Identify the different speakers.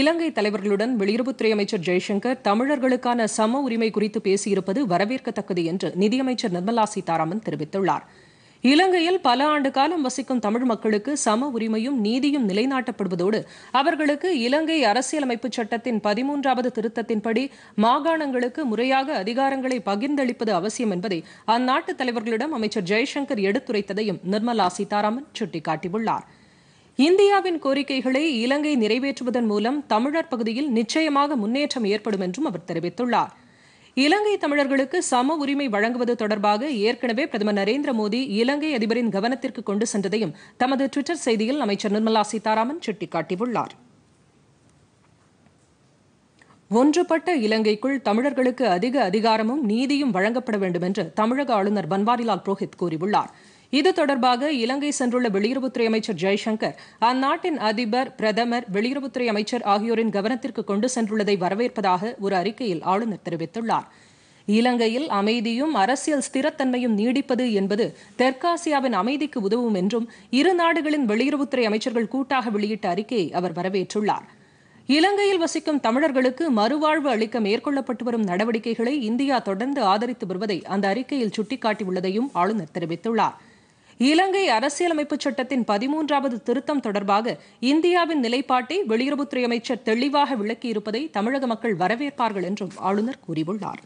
Speaker 1: இலங்கை தலைவர்களுடன் வெளியுறவுத்துறை அமைச்சர் ஜெய்சங்கர் தமிழர்களுக்கான சம உரிமை குறித்து பேசியிருப்பது
Speaker 2: வரவேற்கத்தக்கது என்று நிதியமைச்சர் நிர்மலா சீதாராமன் தெரிவித்துள்ளார் இலங்கையில் பல ஆண்டு காலம் வசிக்கும் தமிழ் மக்களுக்கு சம உரிமையும் நீதியும் நிலைநாட்டப்படுவதோடு அவர்களுக்கு இலங்கை அரசியலமைப்பு சட்டத்தின் பதிமூன்றாவது திருத்தத்தின்படி மாகாணங்களுக்கு முறையாக அதிகாரங்களை பகிர்ந்தளிப்பது அவசியம் என்பதை அந்நாட்டு தலைவர்களிடம் அமைச்சர் ஜெய்சங்கர் எடுத்துரைத்ததையும் நிர்மலா சீதாராமன் சுட்டிக்காட்டியுள்ளாா் இந்தியாவின் கோரிக்கைகளை இலங்கை நிறைவேற்றுவதன் மூலம் தமிழர் பகுதியில் நிச்சயமாக முன்னேற்றம் ஏற்படும் என்றும் அவர் தெரிவித்துள்ளார் இலங்கை தமிழர்களுக்கு சம உரிமை வழங்குவது தொடர்பாக ஏற்கனவே பிரதமர் நரேந்திர மோடி இலங்கை அதிபரின் கவனத்திற்கு கொண்டு சென்றதையும் தமது டுவிட்டர் செய்தியில் அமைச்சர் நிர்மலா சீதாராமன் சுட்டிக்காட்டியுள்ளார் ஒன்றுபட்ட இலங்கைக்குள் தமிழர்களுக்கு அதிக அதிகாரமும் நீதியும் வழங்கப்பட வேண்டும் என்று தமிழக ஆளுநர் பன்வாரிலால் புரோஹித் கூறியுள்ளார் இது தொடர்பாக இலங்கை சென்றுள்ள வெளியுறவுத்துறை அமைச்சர் ஜெய்சங்கர் அந்நாட்டின் அதிபர் பிரதமர் வெளியுறவுத்துறை அமைச்சர் ஆகியோரின் கவனத்திற்கு கொண்டு சென்றுள்ளதை வரவேற்பதாக ஒரு அறிக்கையில் ஆளுநர் தெரிவித்துள்ளார் இலங்கையில் அமைதியும் அரசியல் ஸ்திரத்தன்மையும் நீடிப்பது என்பது தெற்காசியாவின் அமைதிக்கு உதவும் என்றும் இரு நாடுகளின் வெளியுறவுத்துறை அமைச்சர்கள் கூட்டாக வெளியிட்ட அறிக்கையை அவர் வரவேற்றுள்ளார் இலங்கையில் வசிக்கும் தமிழர்களுக்கு மறுவாழ்வு அளிக்க மேற்கொள்ளப்பட்டு வரும் நடவடிக்கைகளை இந்தியா தொடர்ந்து ஆதரித்து வருவதை அந்த அறிக்கையில் சுட்டிக்காட்டியுள்ளதையும் ஆளுநர் தெரிவித்துள்ளாா் இலங்கை அரசியலமைப்பு சட்டத்தின் பதிமூன்றாவது திருத்தம் தொடர்பாக இந்தியாவின் நிலைப்பாட்டை வெளியுறவுத்துறை அமைச்சர்
Speaker 1: தெளிவாக விளக்கியிருப்பதை தமிழக மக்கள் வரவேற்பார்கள் என்றும் ஆளுநர் கூறியுள்ளாா்